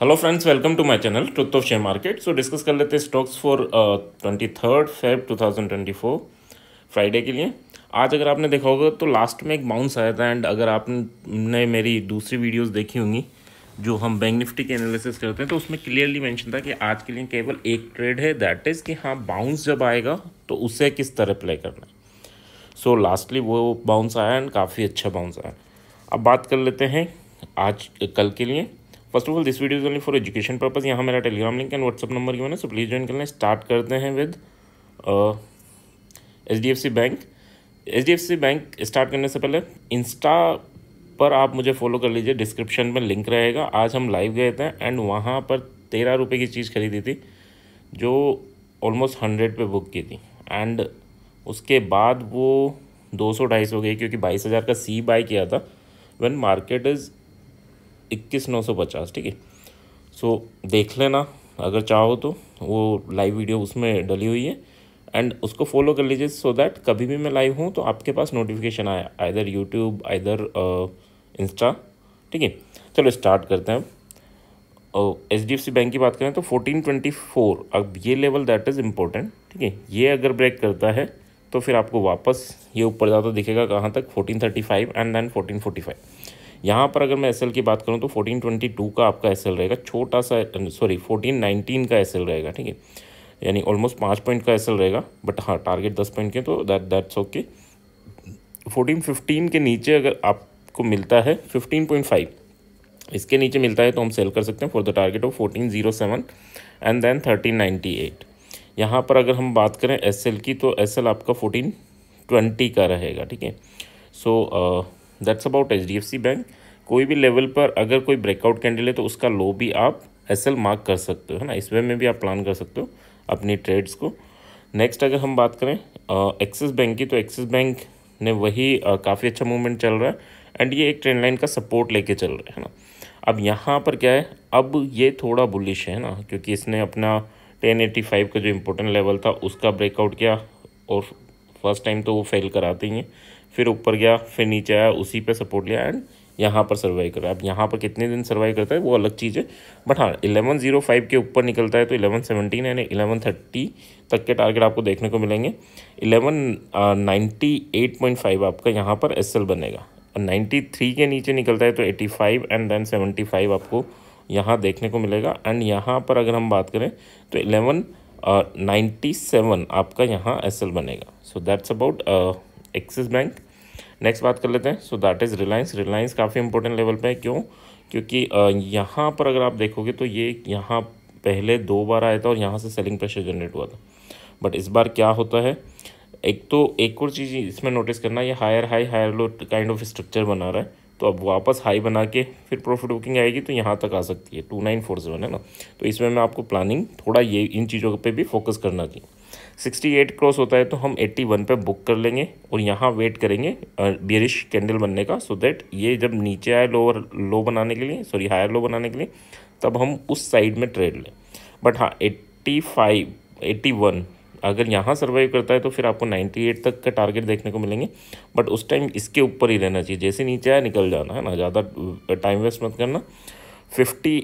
hello friends welcome to my channel truth of share market so discuss कर लेते हैं stocks for twenty third Feb two thousand twenty four Friday के लिए आज अगर आपने देखा होगा तो लास्ट में एक बाउंस आया था एंड अगर आपने मेरी दूसरी वीडियोस देखी होंगी जो हम बैंक निफ्टी के एनालिसिस करते हैं तो उसमें क्लियरली मैंशन था कि आज के लिए केवल एक ट्रेड है दैट इज़ कि हाँ बाउंस जब आएगा तो उसे किस तरह प्ले करना है सो लास्टली वो बाउंस आया एंड काफ़ी अच्छा बाउंस आया अब बात कर लेते हैं आज कल के लिए first of all this video is only for education purpose यहाँ मेरा Telegram link and WhatsApp number given है सो प्लीज़ ज्वाइन करना स्टार्ट करते हैं with H D F C bank H D F C bank start करने से पहले Insta पर आप मुझे फॉलो कर लीजिए डिस्क्रिप्शन में लिंक रहेगा आज हम लाइव गए थे एंड वहाँ पर तेरह रुपये की चीज़ खरीदी थी जो ऑलमोस्ट हंड्रेड पे बुक की थी एंड उसके बाद वो दो सौ ढाई सौ गई क्योंकि बाईस हज़ार का सी बाई किया था वन मार्केट इज़ इक्कीस नौ सौ पचास ठीक है सो देख लेना अगर चाहो तो वो लाइव वीडियो उसमें डली हुई है एंड उसको फॉलो कर लीजिए सो दैट कभी भी मैं लाइव हूँ तो आपके पास नोटिफिकेशन आया आइधर यूट्यूब आइधर इंस्टा ठीक है चलो स्टार्ट करते हैं H D F C bank की बात करें तो फोर्टीन ट्वेंटी फोर अब ये लेवल दैट इज़ इम्पोर्टेंट ठीक है ये अगर ब्रेक करता है तो फिर आपको वापस ये ऊपर जाता दिखेगा कहाँ तक fourteen thirty five and then fourteen forty five यहाँ पर अगर मैं एस की बात करूँ तो फोर्टीन ट्वेंटी टू का आपका एस रहेगा छोटा सा सॉरी फोर्टीन नाइनटीन का एस रहेगा ठीक है यानी ऑलमोस्ट पाँच पॉइंट का एस रहेगा बट हाँ टारगेट दस पॉइंट के तो that that's okay fourteen fifteen के नीचे अगर आपको मिलता है फिफ्टीन पॉइंट फाइव इसके नीचे मिलता है तो हम सेल कर सकते हैं for the target of fourteen zero seven and then thirteen ninety eight यहाँ पर अगर हम बात करें एस की तो एस आपका फोर्टीन ट्वेंटी का रहेगा ठीक है so uh, that's about H bank कोई भी लेवल पर अगर कोई ब्रेकआउट कैंडल है तो उसका लो भी आप एस मार्क कर सकते हो है ना इस वे में भी आप प्लान कर सकते हो अपनी ट्रेड्स को नेक्स्ट अगर हम बात करें एक्सिस बैंक की तो एक्सिस बैंक ने वही काफ़ी अच्छा मूवमेंट चल रहा है एंड ये एक ट्रेंड लाइन का सपोर्ट लेके चल रहा है ना अब यहाँ पर क्या है अब ये थोड़ा बुलिश है ना क्योंकि इसने अपना टेन एटी फाइव का जो इम्पोर्टेंट लेवल था उसका ब्रेकआउट किया और फर्स्ट टाइम तो वो फेल कराते ही हैं फिर ऊपर गया फिर नीचे आया उसी पे सपोर्ट लिया एंड यहाँ पर सर्वाइव कर रहा है अब यहाँ पर कितने दिन सर्वाइव करता है वो अलग चीज़ है बट हाँ इलेवन जीरो फाइव के ऊपर निकलता है तो इलेवन सेवनटीन यानी इलेवन थर्टी तक के टारगेट आपको देखने को मिलेंगे eleven ninety eight point five आपका यहाँ पर एस एल बनेगा नाइन्टी थ्री के नीचे निकलता है तो eighty five and then seventy five आपको यहाँ देखने को मिलेगा एंड यहाँ पर अगर हम बात करें तो इलेवन नाइन्टी सेवन आपका यहाँ एस एल बनेगा so that's about Axis bank next बात कर लेते हैं so that is Reliance Reliance काफ़ी इंपॉर्टेंट लेवल पे है क्यों क्योंकि यहाँ पर अगर आप देखोगे तो ये यहाँ पहले दो बार आया था और यहाँ से सेलिंग प्रेशर जनरेट हुआ था बट इस बार क्या होता है एक तो एक और चीज़ इसमें नोटिस करना ये higher high higher low kind of structure बना रहा है तो अब वापस हाई बना के फिर प्रॉफिट बुकिंग आएगी तो यहाँ तक आ सकती है टू नाइन फोर सेवन है ना तो इसमें मैं आपको प्लानिंग थोड़ा ये इन चीज़ों पे भी फोकस करना चाहिए 68 क्रॉस होता है तो हम 81 पे बुक कर लेंगे और यहाँ वेट करेंगे बियरिश कैंडल बनने का सो so दैट ये जब नीचे आए लोअर लो बनाने के लिए सॉरी हायर लो बनाने के लिए तब हम उस साइड में ट्रेड लें बट हाँ 85 81 अगर यहाँ सर्वाइव करता है तो फिर आपको 98 तक का टारगेट देखने को मिलेंगे बट उस टाइम इसके ऊपर ही रहना चाहिए जैसे नीचे आया निकल जाना है ना ज़्यादा टाइम वेस्ट मत करना फिफ्टी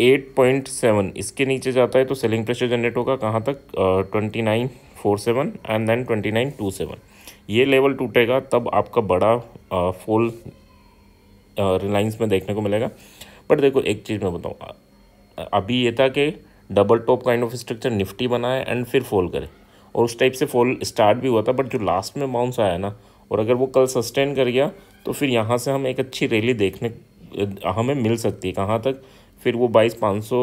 एट पॉइंट सेवन इसके नीचे जाता है तो सेलिंग प्रेशर जनरेट होगा कहाँ तक twenty nine four seven and then twenty nine two seven ये लेवल टूटेगा तब आपका बड़ा फॉल रिलायंस में देखने को मिलेगा बट देखो एक चीज़ मैं बताऊँ अभी ये था कि double top kind of structure Nifty बनाए एंड फिर फॉल करे और उस टाइप से फॉल स्टार्ट भी हुआ था बट जो लास्ट में बाउंस आया ना और अगर वो कल सस्टेन कर गया तो फिर यहाँ से हम एक अच्छी रैली देखने हमें मिल सकती है कहाँ तक फिर वो बाईस पाँच सौ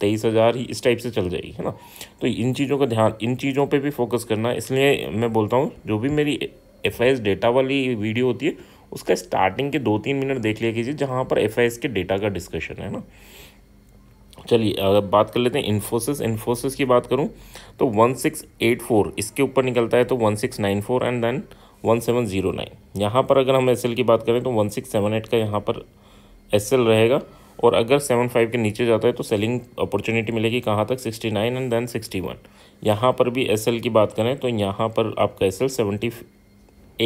तेईस हज़ार ही इस टाइप से चल जाएगी है ना तो इन चीज़ों का ध्यान इन चीज़ों पे भी फोकस करना इसलिए मैं बोलता हूँ जो भी मेरी एफ डेटा वाली वीडियो होती है उसका स्टार्टिंग के दो तीन मिनट देख लिया कीजिए जहाँ पर एफ के डेटा का डिस्कशन है ना चलिए अगर बात कर लेते हैं इन्फोसिस इन्फोसिस की बात करूँ तो वन सिक्स एट फोर इसके ऊपर निकलता है तो one six nine four and then one seven zero nine यहाँ पर अगर हम एस की बात करें तो वन सिक्स सेवन एट का यहाँ पर एस रहेगा और अगर सेवन फाइव के नीचे जाता है तो सेलिंग अपॉर्चुनिटी मिलेगी कहाँ तक sixty nine and then sixty one यहाँ पर भी एस की बात करें तो यहाँ पर आपका S L seventy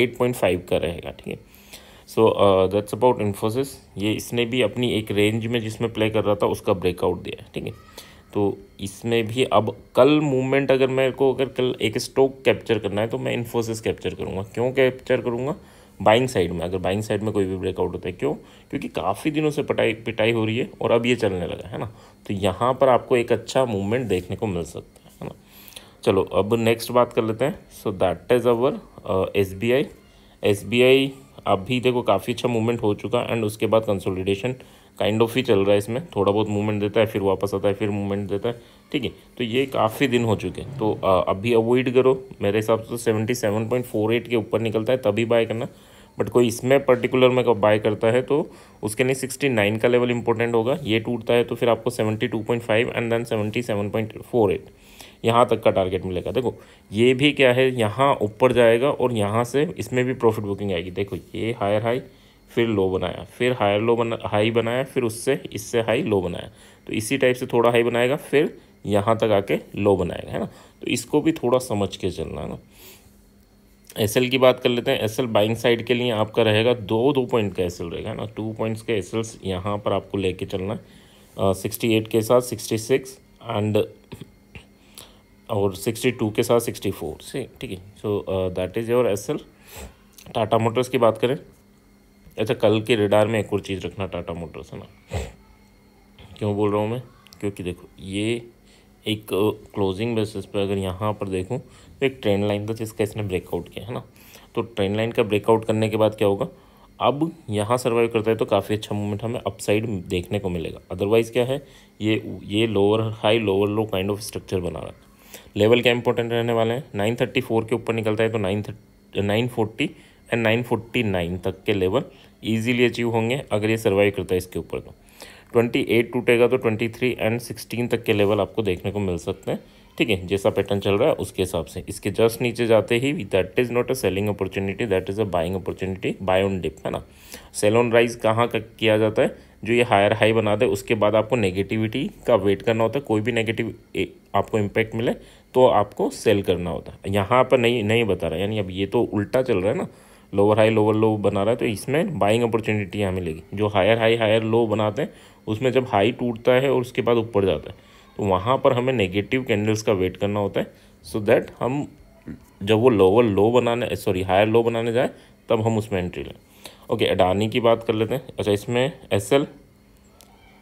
eight point five का रहेगा ठीक है सो दैट्स अबाउट इन्फोसिस ये इसने भी अपनी एक रेंज में जिसमें प्ले कर रहा था उसका ब्रेकआउट दिया ठीक है तो इसमें भी अब कल मूवमेंट अगर मेरे को अगर कल एक स्टॉक कैप्चर करना है तो मैं इन्फोसिस कैप्चर करूँगा क्यों कैप्चर करूँगा बाइंग साइड में अगर बाइंग साइड में कोई भी ब्रेकआउट होता है क्यों क्योंकि काफ़ी दिनों से पटाई पिटाई हो रही है और अब ये चलने लगा है ना तो यहाँ पर आपको एक अच्छा मूवमेंट देखने को मिल सकता है ना चलो अब नेक्स्ट बात कर लेते हैं so that is our S B I S B I अभी देखो काफ़ी अच्छा मूवमेंट हो चुका एंड उसके बाद कंसोलिडेशन काइंड ऑफ ही चल रहा है इसमें थोड़ा बहुत मूवमेंट देता है फिर वापस आता है फिर मूवमेंट देता है ठीक है तो ये काफ़ी दिन हो चुके हैं तो अभी अवॉइड करो मेरे हिसाब से तो seventy seven point four eight के ऊपर निकलता है तभी बाय करना बट कोई इसमें पर्टिकुलर में कब बाय करता है तो उसके लिए सिक्सटी नाइन का लेवल इंपॉर्टेंट होगा ये टूटता है तो फिर आपको seventy two point five and then seventy seven point four eight यहाँ तक का टारगेट मिलेगा देखो ये भी क्या है यहाँ ऊपर जाएगा और यहाँ से इसमें भी प्रॉफिट बुकिंग आएगी देखो ये हायर हाई फिर लो बनाया फिर हायर लो बना हाई बनाया फिर उससे इससे हाई लो बनाया तो इसी टाइप से थोड़ा हाई बनाएगा फिर यहाँ तक आके लो बनाएगा है ना तो इसको भी थोड़ा समझ के चलना है ना एस की बात कर लेते हैं एस बाइंग साइड के लिए आपका रहेगा दो दो पॉइंट का एस रहेगा ना टू पॉइंट्स के एस एल्स यहाँ पर आपको लेके चलना है सिक्सटी एट के साथ सिक्सटी सिक्स एंड और 62 के साथ 64 से ठीक है so that is your S Tata Motors की बात करें अच्छा कल के रेडार में एक और चीज़ रखना टाटा मोटर्स है ना क्यों बोल रहा हूँ मैं क्योंकि देखो ये एक क्लोजिंग बेसिस पर अगर यहाँ पर देखूँ तो एक ट्रेंड लाइन था जिसका इसने ब्रेकआउट किया है ना तो ट्रेंड लाइन का ब्रेकआउट करने के बाद क्या होगा अब यहाँ सर्वाइव करता है तो काफ़ी अच्छा मोमेंट हमें अपसाइड देखने को मिलेगा अदरवाइज़ क्या है ये ये lower high lower low kind of structure बना रहा है लेवल क्या इंपॉर्टेंट रहने वाले हैं नाइन थर्टी फोर के ऊपर निकलता है तो nine nine forty and nine forty nine तक के लेवल ईजिली अचीव होंगे अगर ये सर्वाइव करता है इसके ऊपर तो ट्वेंटी एट टूटेगा तो ट्वेंटी थ्री एंड सिक्सटीन तक के लेवल आपको देखने को मिल सकते हैं ठीक है जैसा पैटर्न चल रहा है उसके हिसाब से इसके जस्ट नीचे जाते ही that is not a selling opportunity that is a buying opportunity buy on dip है ना सेल ऑन राइज कहाँ का किया जाता है जो ये हायर हाई बना दे उसके बाद आपको नेगेटिविटी का वेट करना होता है कोई भी नेगेटिव आपको इम्पैक्ट मिले तो आपको सेल करना होता है यहाँ पर नहीं नहीं बता रहा यानी अब ये तो उल्टा चल रहा है ना लोअर हाई लोअर लो बना रहा है तो इसमें बाइंग अपॉर्चुनिटी हमें मिलेगी जो हायर हाई हायर लो बनाते हैं उसमें जब हाई टूटता है और उसके बाद ऊपर जाता है तो वहाँ पर हमें नेगेटिव कैंडल्स का वेट करना होता है सो so दैट हम जब वो लोअर लो बनाने सॉरी हायर लो बनाने जाए तब हम उसमें एंट्री लें ओके अडानी की बात कर लेते हैं अच्छा इसमें एस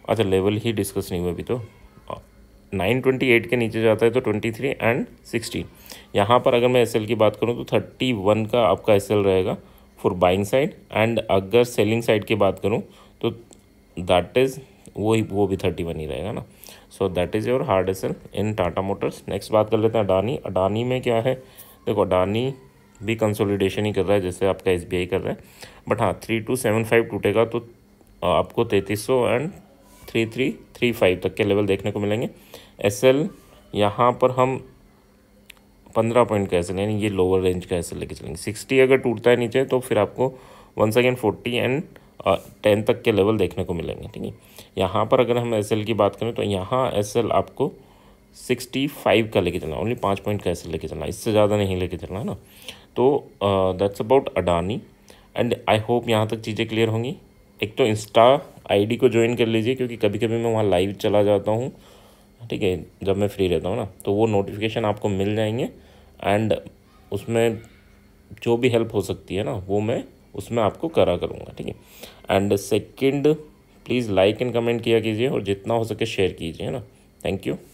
अच्छा लेवल ही डिस्कस नहीं हुआ अभी तो नाइन ट्वेंटी एट के नीचे जाता है तो ट्वेंटी थ्री एंड सिक्सटीन यहाँ पर अगर मैं एस की बात करूँ तो थर्टी वन का आपका एस रहेगा फॉर बाइंग साइड एंड अगर सेलिंग साइड की बात करूँ तो दैट इज़ वो ही वो भी थर्टी वन ही रहेगा ना so that is your hard S in Tata Motors next बात कर लेते हैं अडानी अडानी में क्या है देखो अडानी भी कंसोलिडेशन ही कर रहा है जैसे आपका एस कर रहा है बट हाँ थ्री टू सेवन फाइव टूटेगा तो आपको तैंतीस सौ and three three three five तक के लेवल देखने को मिलेंगे एस एल यहाँ पर हम पंद्रह पॉइंट का एस एल यानी ये लोअर रेंज का एस एल लेके चलेंगे सिक्सटी अगर टूटता है नीचे तो फिर आपको one second forty and ten तक के लेवल देखने को मिलेंगे ठीक है यहाँ पर अगर हम एस एल की बात करें तो यहाँ एस एल आपको सिक्सटी फाइव का लेके चलना ओनली पाँच पॉइंट का एस एल लेके चलना इससे ज़्यादा नहीं लेके चलना है ना तो that's about Adani and I hope यहाँ तक चीज़ें क्लियर होंगी एक तो इंस्टा आईडी को ज्वाइन कर लीजिए क्योंकि कभी कभी मैं वहाँ लाइव चला जाता हूँ ठीक है जब मैं फ्री रहता हूँ ना तो वो नोटिफिकेशन आपको मिल जाएंगे एंड उसमें जो भी हेल्प हो सकती है ना वो मैं उसमें आपको करा करूँगा ठीक है and second please like and comment किया कीजिए और जितना हो सके शेयर कीजिए है ना थैंक यू